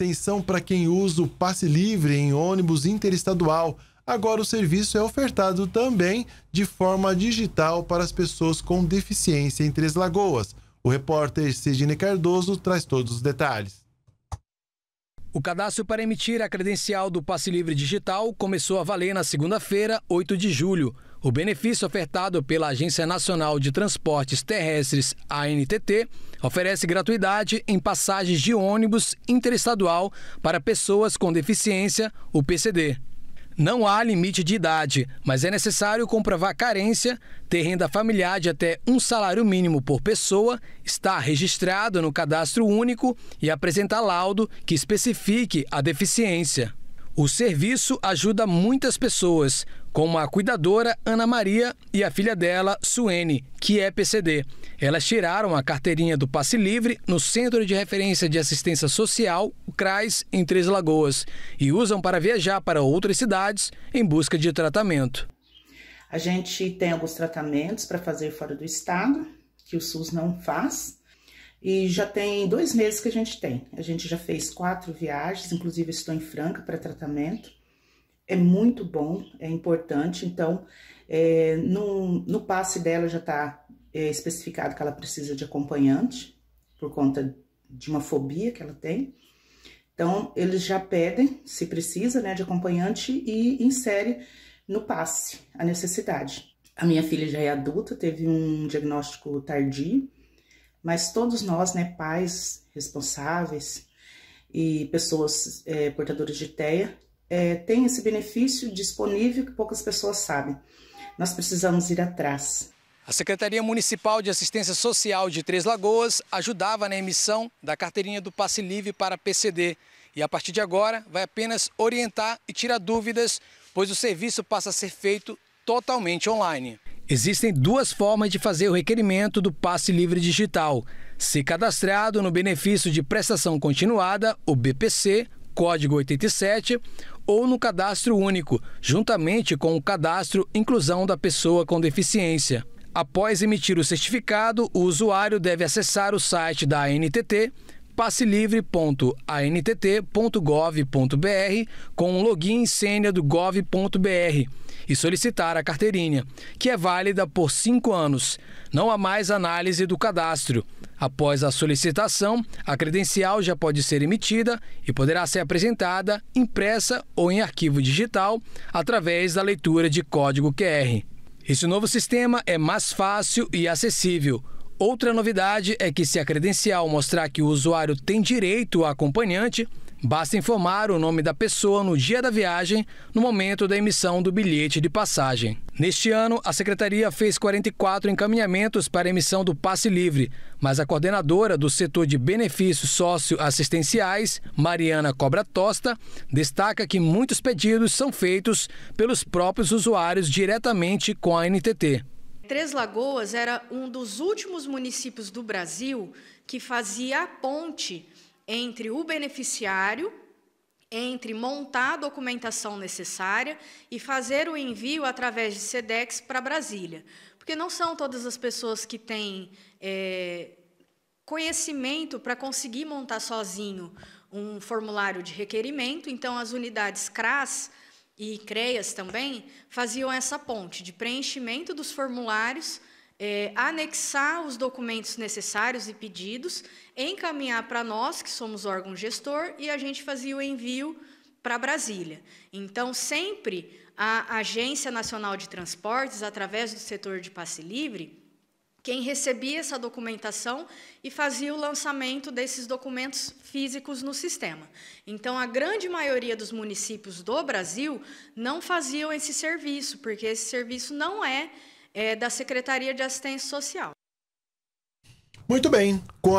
Atenção para quem usa o passe livre em ônibus interestadual. Agora o serviço é ofertado também de forma digital para as pessoas com deficiência em Três Lagoas. O repórter Sidney Cardoso traz todos os detalhes. O cadastro para emitir a credencial do Passe Livre Digital começou a valer na segunda-feira, 8 de julho. O benefício ofertado pela Agência Nacional de Transportes Terrestres, ANTT, oferece gratuidade em passagens de ônibus interestadual para pessoas com deficiência, o PCD. Não há limite de idade, mas é necessário comprovar carência, ter renda familiar de até um salário mínimo por pessoa, estar registrado no cadastro único e apresentar laudo que especifique a deficiência. O serviço ajuda muitas pessoas, como a cuidadora Ana Maria e a filha dela, Suene, que é PCD. Elas tiraram a carteirinha do passe livre no Centro de Referência de Assistência Social, o CRAS, em Três Lagoas, e usam para viajar para outras cidades em busca de tratamento. A gente tem alguns tratamentos para fazer fora do estado, que o SUS não faz, e já tem dois meses que a gente tem. A gente já fez quatro viagens, inclusive estou em Franca para tratamento. É muito bom, é importante. Então, é, no, no passe dela já está é, especificado que ela precisa de acompanhante, por conta de uma fobia que ela tem. Então, eles já pedem, se precisa, né, de acompanhante e insere no passe a necessidade. A minha filha já é adulta, teve um diagnóstico tardio mas todos nós, né, pais responsáveis e pessoas é, portadoras de TEA, é, tem esse benefício disponível que poucas pessoas sabem. Nós precisamos ir atrás. A Secretaria Municipal de Assistência Social de Três Lagoas ajudava na emissão da carteirinha do passe livre para PCD. E a partir de agora vai apenas orientar e tirar dúvidas, pois o serviço passa a ser feito totalmente online. Existem duas formas de fazer o requerimento do passe livre digital: se cadastrado no benefício de prestação continuada, o BPC, código 87, ou no cadastro único, juntamente com o cadastro inclusão da pessoa com deficiência. Após emitir o certificado, o usuário deve acessar o site da ANTT passelivre.antt.gov.br com o login e senha do gov.br e solicitar a carteirinha, que é válida por cinco anos. Não há mais análise do cadastro. Após a solicitação, a credencial já pode ser emitida e poderá ser apresentada impressa ou em arquivo digital através da leitura de código QR. Esse novo sistema é mais fácil e acessível. Outra novidade é que, se a credencial mostrar que o usuário tem direito a acompanhante, basta informar o nome da pessoa no dia da viagem, no momento da emissão do bilhete de passagem. Neste ano, a secretaria fez 44 encaminhamentos para emissão do passe livre, mas a coordenadora do setor de benefícios socioassistenciais, Mariana Cobra Tosta, destaca que muitos pedidos são feitos pelos próprios usuários diretamente com a NTT. Três Lagoas era um dos últimos municípios do Brasil que fazia a ponte entre o beneficiário, entre montar a documentação necessária e fazer o envio através de SEDEX para Brasília. Porque não são todas as pessoas que têm é, conhecimento para conseguir montar sozinho um formulário de requerimento, então as unidades CRAS e CREAS também faziam essa ponte de preenchimento dos formulários, é, anexar os documentos necessários e pedidos, encaminhar para nós, que somos órgão gestor, e a gente fazia o envio para Brasília. Então, sempre a Agência Nacional de Transportes, através do setor de passe livre, quem recebia essa documentação e fazia o lançamento desses documentos físicos no sistema. Então, a grande maioria dos municípios do Brasil não faziam esse serviço, porque esse serviço não é, é da Secretaria de Assistência Social. Muito bem, com a